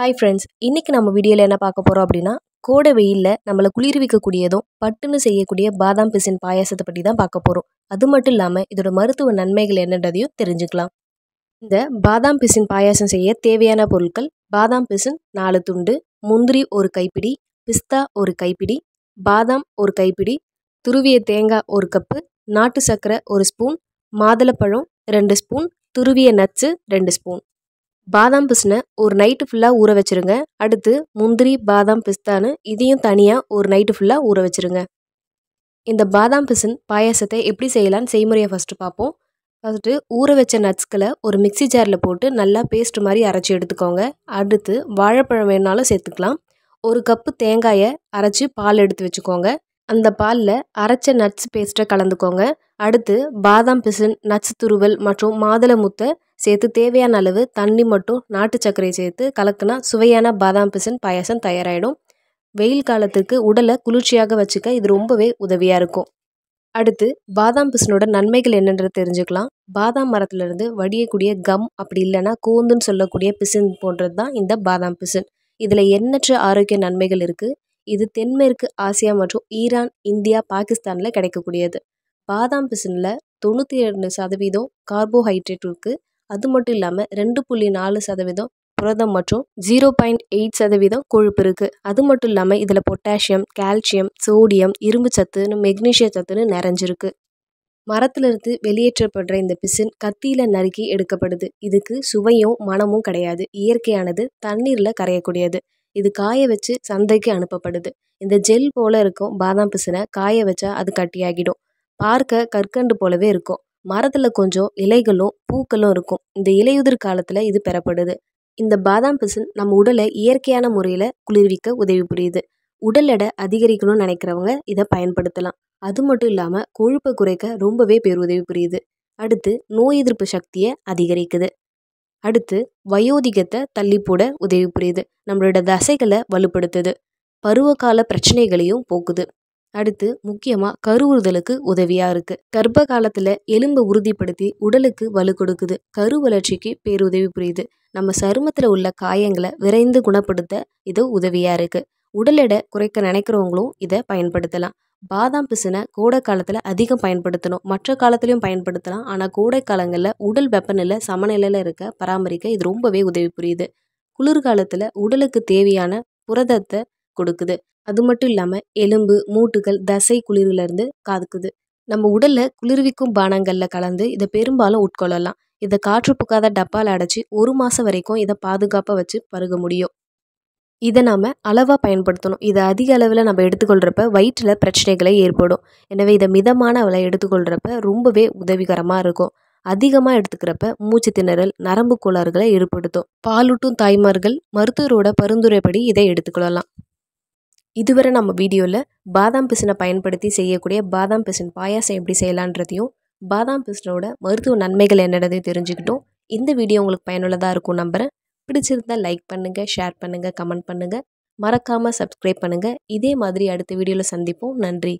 hi friends இன்றைக்கி நம்ம வீடியோவில் என்ன பார்க்க போகிறோம் அப்படின்னா கோடை வெயிலில் நம்மளை குளிர்விக்கக்கூடியதும் பட்டுன்னு செய்யக்கூடிய பாதாம் பிசின் பாயாசத்தை பற்றி தான் பார்க்க போகிறோம் அது மட்டும் இல்லாமல் இதோட மருத்துவ நன்மைகள் என்னன்றதையும் தெரிஞ்சுக்கலாம் இந்த பாதாம் பிசின் பாயாசம் செய்ய தேவையான பொருட்கள் பாதாம் பிசின் நாலு துண்டு முந்திரி ஒரு கைப்பிடி பிஸ்தா ஒரு கைப்பிடி பாதாம் ஒரு கைப்பிடி துருவிய தேங்காய் ஒரு கப்பு நாட்டு சர்க்கரை ஒரு ஸ்பூன் மாதுளப்பழம் ரெண்டு ஸ்பூன் துருவிய நச்சு ரெண்டு ஸ்பூன் பாதாம் பிஸ்னை ஒரு நைட்டு ஃபுல்லாக ஊற வச்சுருங்க அடுத்து முந்திரி பாதாம் பிஸ்தான்னு இதையும் தனியாக ஒரு நைட்டு ஃபுல்லாக ஊற வச்சுருங்க இந்த பாதாம் பிசின் பாயாசத்தை எப்படி செய்யலான்னு செய்முறையை ஃபஸ்ட்டு பார்ப்போம் ஃபஸ்ட்டு ஊற வச்ச நட்ஸ்களை ஒரு மிக்சி ஜாரில் போட்டு நல்லா பேஸ்ட் மாதிரி அரைச்சி எடுத்துக்கோங்க அடுத்து வாழைப்பழம் வேணுனாலும் சேர்த்துக்கலாம் ஒரு கப்பு தேங்காயை அரைச்சி பால் எடுத்து வச்சுக்கோங்க அந்த பாலில் அரைச்ச நட்ஸ் பேஸ்ட்டை கலந்துக்கோங்க அடுத்து பாதாம் பிசின் நட்ஸ் துருவல் மற்றும் மாதுளை முத்தை சேர்த்து தேவையான அளவு தண்ணி மட்டும் நாட்டு சர்க்கரை சேர்த்து கலக்குனா சுவையான பாதாம் பிசின் பாயாசம் தயாராகிடும் வெயில் காலத்துக்கு உடலை குளிர்ச்சியாக வச்சுக்க இது ரொம்பவே உதவியாக இருக்கும் அடுத்து பாதாம் பிசினோட நன்மைகள் என்னன்றது தெரிஞ்சுக்கலாம் பாதாம் மரத்துலேருந்து வடியக்கூடிய கம் அப்படி இல்லைன்னா கூந்துன்னு சொல்லக்கூடிய பிசின் போன்றது தான் இந்த பாதாம் பிசின் இதில் எண்ணற்ற ஆரோக்கிய நன்மைகள் இருக்குது இது தென்மேற்கு ஆசியா மற்றும் ஈரான் இந்தியா பாகிஸ்தானில் கிடைக்கக்கூடியது பாதாம் பிசினில் தொண்ணூற்றி ரெண்டு சதவீதம் கார்போஹைட்ரேட் இருக்குது அது மட்டும் இல்லாமல் ரெண்டு புள்ளி நாலு சதவீதம் புரதம் மற்றும் ஜீரோ பாயிண்ட் எயிட் சதவீதம் கொழுப்பு இருக்குது அது மட்டும் இல்லாமல் இதில் பொட்டாசியம் கால்சியம் சோடியம் இரும்பு சத்துன்னு மெக்னீஷிய சத்துன்னு நிறைஞ்சிருக்கு மரத்திலிருந்து வெளியேற்றப்படுற இந்த பிசின் கத்தியில் நறுக்கி எடுக்கப்படுது இதுக்கு சுவையும் மனமும் கிடையாது இயற்கையானது தண்ணீரில் கரையக்கூடியது இது காய வச்சு சந்தைக்கு அனுப்பப்படுது இந்த ஜெல் போல இருக்கும் பாதாம் பிசினை காய வச்சா அது கட்டியாகிடும் பார்க்க கற்கண்டு போலவே இருக்கும் மரத்தில் கொஞ்சம் இலைகளும் பூக்களும் இருக்கும் இந்த இலையுதிர் காலத்தில் இது பெறப்படுது இந்த பாதாம் பிசின் நம்ம உடலை இயற்கையான முறையில் குளிர்விக்க உதவி புரியுது உடல் எடை அதிகரிக்கணும்னு நினைக்கிறவங்க இதை பயன்படுத்தலாம் அது மட்டும் இல்லாமல் கொழுப்பை குறைக்க ரொம்பவே பேருதவி புரியுது அடுத்து நோய் எதிர்ப்பு சக்தியை அதிகரிக்குது அடுத்து வயோதிகத்தை தள்ளி போட உதவி புரியுது நம்மளோட தசைகளை வலுப்படுத்துது பருவகால பிரச்சனைகளையும் போக்குது அடுத்து முக்கியமாக கருவுறுதலுக்கு உதவியாக இருக்குது கர்ப்ப காலத்தில் எலும்பை உறுதிப்படுத்தி உடலுக்கு வலு கொடுக்குது கரு வளர்ச்சிக்கு பேருதவி புரியுது நம்ம சருமத்தில் உள்ள காயங்களை விரைந்து குணப்படுத்த இது உதவியாக இருக்குது உடல் எடை குறைக்க நினைக்கிறவங்களும் இதை பயன்படுத்தலாம் பாதாம் பிசினை கோடை காலத்தில் அதிகம் பயன்படுத்தணும் மற்ற காலத்துலையும் பயன்படுத்தலாம் ஆனால் கோடை காலங்களில் உடல் வெப்பநிலை சமநிலையில் இருக்க பராமரிக்க இது ரொம்பவே உதவி புரியுது குளிர்காலத்தில் உடலுக்கு தேவையான புரதத்தை கொடுக்குது அது மட்டும் இல்லாமல் எலும்பு மூட்டுகள் தசை குளிர்லேருந்து காதுக்குது நம்ம உடலில் குளிர்விக்கும் பானங்களில் கலந்து இதை பெரும்பாலும் உட்கொள்ளலாம் இதை காற்று புக்காத டப்பாவில் அடைச்சி ஒரு மாதம் வரைக்கும் இதை பாதுகாப்பாக வச்சு பருக முடியும் இதை நாம் அளவாக பயன்படுத்தணும் இதை அதிக அளவில் நம்ம எடுத்துக்கொள்கிறப்ப வயிற்றில் பிரச்சனைகளை ஏற்படும் எனவே இதை மிதமான அளவில் எடுத்துக்கொள்கிறப்ப ரொம்பவே உதவிகரமாக இருக்கும் அதிகமாக எடுத்துக்கிறப்ப மூச்சு திணறல் நரம்பு கோளாறுகளை ஏற்படுத்தும் பாலூட்டும் தாய்மார்கள் மருத்துவரோட பரிந்துரைப்படி இதை எடுத்துக்கொள்ளலாம் இதுவரை நம்ம வீடியோவில் பாதாம் பிசினை பயன்படுத்தி செய்யக்கூடிய பாதாம் பிசின் பாயாசம் எப்படி செய்யலான்றதையும் பாதாம் பிசினோட மருத்துவ நன்மைகள் என்னென்னதையும் தெரிஞ்சுக்கிட்டோம் இந்த வீடியோ உங்களுக்கு பயனுள்ளதாக இருக்கும் நம்புகிறேன் பிடிச்சிருந்தால் லைக் பண்ணுங்கள் ஷேர் பண்ணுங்கள் கமெண்ட் பண்ணுங்கள் மறக்காமல் சப்ஸ்கிரைப் பண்ணுங்கள் இதே மாதிரி அடுத்த வீடியோவில் சந்திப்போம் நன்றி